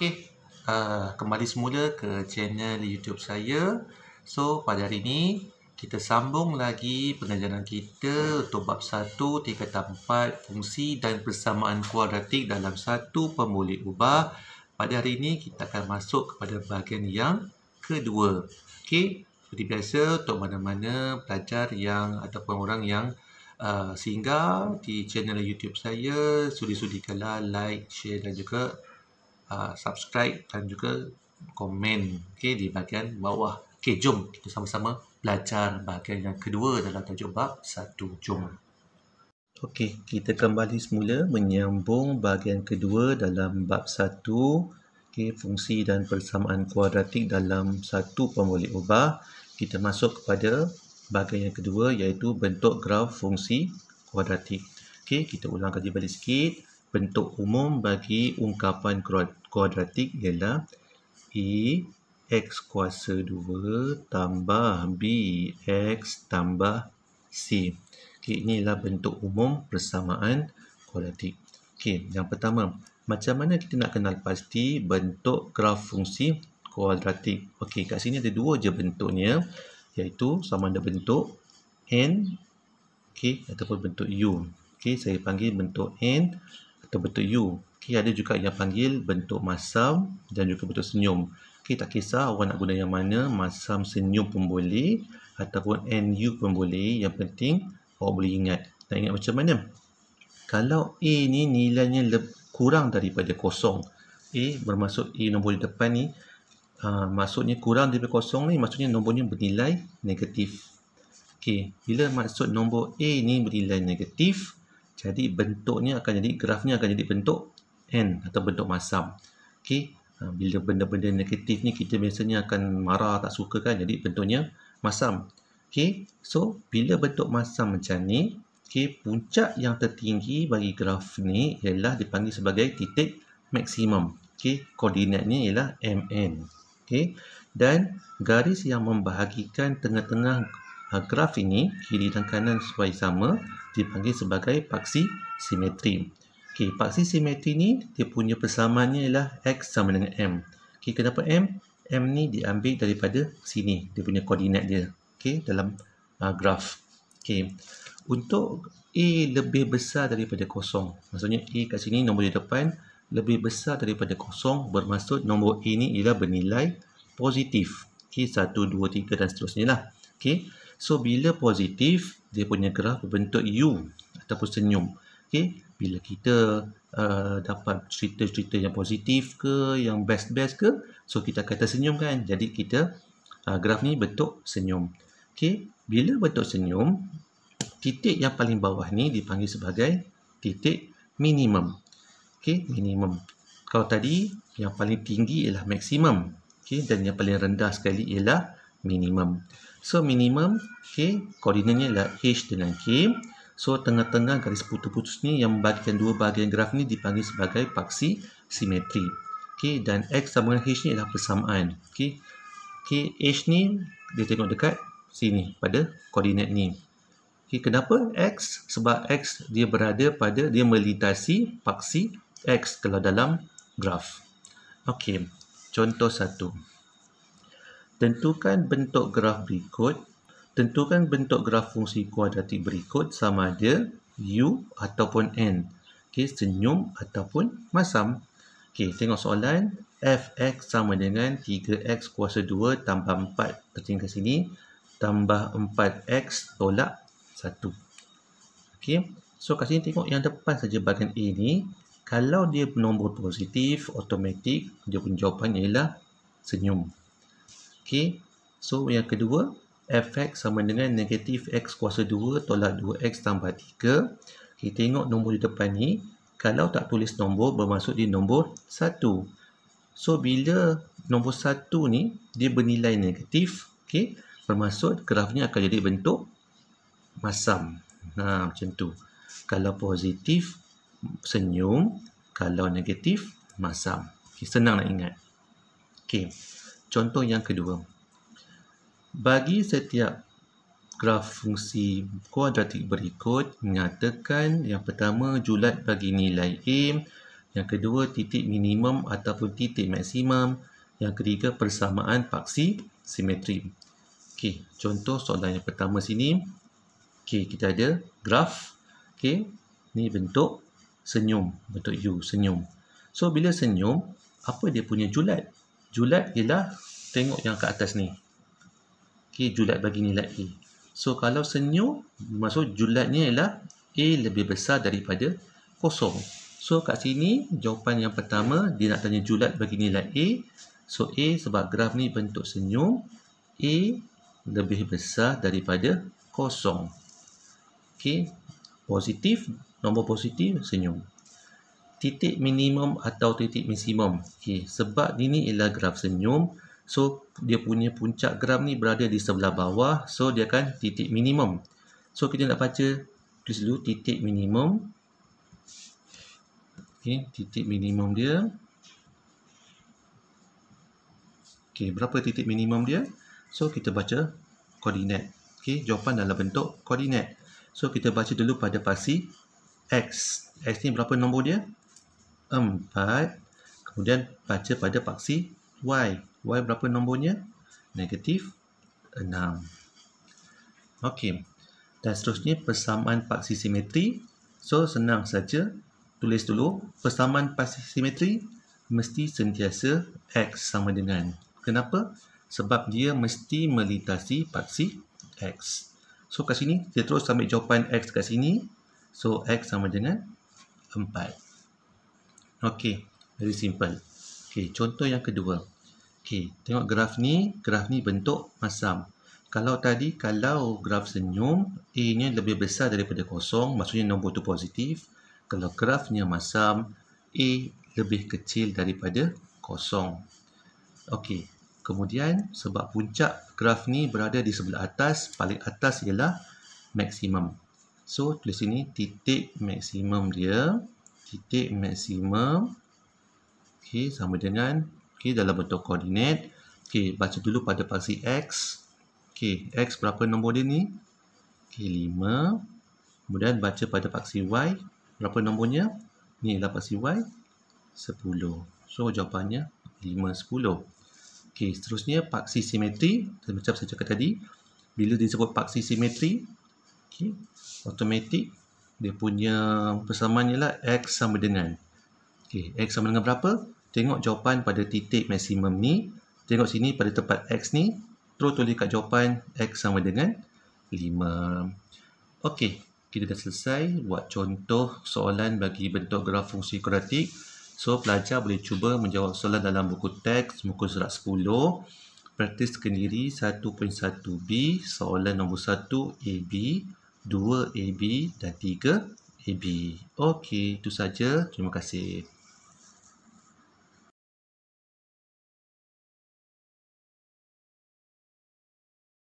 Okey, uh, kembali semula ke channel YouTube saya. So, pada hari ini kita sambung lagi pengajaran kita untuk bab 1 tingkat 4 fungsi dan persamaan kuadratik dalam satu pemulih ubah. Pada hari ini kita akan masuk kepada bahagian yang kedua. Okey, seperti biasa untuk mana-mana pelajar yang ataupun orang yang Uh, ah, sehingga di channel YouTube saya, sudi-sudikanlah like, share dan juga Ah, subscribe dan juga komen okay, di bahagian bawah. Okay, jom kita sama-sama belajar bahagian yang kedua dalam tajuk bab Satu Jom. Okey, kita kembali semula menyambung bahagian kedua dalam bab Satu, Okey, fungsi dan persamaan kuadratik dalam satu pemboleh ubah. Kita masuk kepada bahagian yang kedua iaitu bentuk graf fungsi kuadratik. Okey, kita ulang kaji balik sikit bentuk umum bagi ungkapan kuadratik ialah e x kuasa 2 tambah b x tambah c. Okay, inilah bentuk umum persamaan kuadratik. Okay, yang pertama, macam mana kita nak kenal pasti bentuk graf fungsi kuadratik? Okey, kat sini ada dua je bentuknya iaitu sama ada bentuk n okey ataupun bentuk u. Okey, saya panggil bentuk n bentuk U. Okay, ada juga yang panggil bentuk masam dan juga bentuk senyum. Okay, tak kisah awak nak guna yang mana, masam, senyum pun boleh ataupun NU pun boleh. Yang penting awak boleh ingat. Nak ingat macam mana? Kalau A ni nilainya le- kurang daripada kosong. A bermaksud A nombor di depan ni uh, maksudnya kurang daripada kosong ni maksudnya nombornya bernilai negatif. Okey, bila maksud nombor A ni bernilai negatif, jadi bentuknya akan jadi grafnya akan jadi bentuk N atau bentuk masam okay? Ha, bila benda-benda negatif ni kita biasanya akan marah tak suka kan jadi bentuknya masam okay? so bila bentuk masam macam ni okay, puncak yang tertinggi bagi graf ni ialah dipanggil sebagai titik maksimum okay? koordinatnya ialah MN okay? dan garis yang membahagikan tengah-tengah ha, graf ini kiri dan kanan sesuai sama dipanggil sebagai paksi simetri. Okey, paksi simetri ni dia punya persamaannya ialah x sama dengan m. Okey, kenapa m? m ni diambil daripada sini, dia punya koordinat dia. Okey, dalam uh, graf. Okey. Untuk a lebih besar daripada kosong. Maksudnya a kat sini nombor di depan lebih besar daripada kosong bermaksud nombor a ni ialah bernilai positif. Okey, 1 2 3 dan seterusnya lah. Okey. So bila positif dia punya graf berbentuk U ataupun senyum. Okay, bila kita uh, dapat cerita-cerita yang positif ke yang best-best ke, so kita kata senyum kan. Jadi kita uh, graf ni bentuk senyum. Okay, bila bentuk senyum, titik yang paling bawah ni dipanggil sebagai titik minimum. Okay, minimum. Kalau tadi yang paling tinggi ialah maksimum. Okay, dan yang paling rendah sekali ialah minimum. So minimum, okay, koordinatnya adalah H dengan K. So tengah-tengah garis putus-putus ni yang membagikan dua bahagian graf ni dipanggil sebagai paksi simetri. Okay, dan X sama dengan H ni adalah persamaan. Okay, okay H ni dia tengok dekat sini pada koordinat ni. Okay, kenapa X? Sebab X dia berada pada, dia melintasi paksi X kalau dalam graf. Okay, contoh satu tentukan bentuk graf berikut tentukan bentuk graf fungsi kuadratik berikut sama ada u ataupun n okey senyum ataupun masam okey tengok soalan fx sama dengan 3x kuasa 2 tambah 4 tertinggal sini tambah 4x tolak 1 okey so kat sini tengok yang depan saja bahagian a ni kalau dia nombor positif otomatik dia pun jawapan ialah senyum ok so yang kedua fx sama dengan negatif x kuasa 2 tolak 2x tambah 3 Kita tengok nombor di depan ni kalau tak tulis nombor bermaksud di nombor 1 so bila nombor 1 ni dia bernilai negatif okay? bermaksud grafnya akan jadi bentuk masam nah ha, macam tu kalau positif senyum kalau negatif masam okay, senang nak ingat Okay. Contoh yang kedua. Bagi setiap graf fungsi kuadratik berikut, mengatakan yang pertama julat bagi nilai A, yang kedua titik minimum ataupun titik maksimum, yang ketiga persamaan paksi simetri. Okey, contoh soalan yang pertama sini. Okey, kita ada graf. Okey, ni bentuk senyum, bentuk U, senyum. So, bila senyum, apa dia punya julat? julat ialah tengok yang ke atas ni okay, julat bagi nilai A so kalau senyum maksud julatnya ialah A lebih besar daripada kosong so kat sini jawapan yang pertama dia nak tanya julat bagi nilai A so A sebab graf ni bentuk senyum A lebih besar daripada kosong ok positif nombor positif senyum titik minimum atau titik maksimum. Okey, sebab ini ialah graf senyum, so dia punya puncak graf ni berada di sebelah bawah, so dia akan titik minimum. So kita nak baca tulis dulu titik minimum. Okey, titik minimum dia. Okey, berapa titik minimum dia? So kita baca koordinat. Okey, jawapan dalam bentuk koordinat. So kita baca dulu pada pasti x. X ni berapa nombor dia? 4 kemudian baca pada paksi y y berapa nombornya negatif 6 okey dan seterusnya persamaan paksi simetri so senang saja tulis dulu persamaan paksi simetri mesti sentiasa x sama dengan kenapa sebab dia mesti melintasi paksi x so kat sini kita terus ambil jawapan x kat sini so x sama dengan 4 Okey, very simple. Okey, contoh yang kedua. Okey, tengok graf ni, graf ni bentuk masam. Kalau tadi kalau graf senyum, A nya lebih besar daripada kosong, maksudnya nombor tu positif. Kalau grafnya masam, A lebih kecil daripada kosong. Okey. Kemudian sebab puncak graf ni berada di sebelah atas, paling atas ialah maksimum. So tulis sini titik maksimum dia titik maksimum okey sama dengan okey dalam bentuk koordinat okey baca dulu pada paksi x okey x berapa nombor dia ni okey 5 kemudian baca pada paksi y berapa nombornya ni lah paksi y 10 so jawapannya 5 10 okey seterusnya paksi simetri macam saya cakap tadi bila disebut paksi simetri okey automatic dia punya persamaannya lah x sama dengan okay, x sama dengan berapa? tengok jawapan pada titik maksimum ni tengok sini pada tempat x ni terus tulis kat jawapan x sama dengan 5 Okey, kita dah selesai buat contoh soalan bagi bentuk graf fungsi kuratik so pelajar boleh cuba menjawab soalan dalam buku teks buku surat 10 Praktis sendiri 1.1b, soalan nombor 1, AB. 2AB dan 3AB. Okey, itu saja. Terima kasih.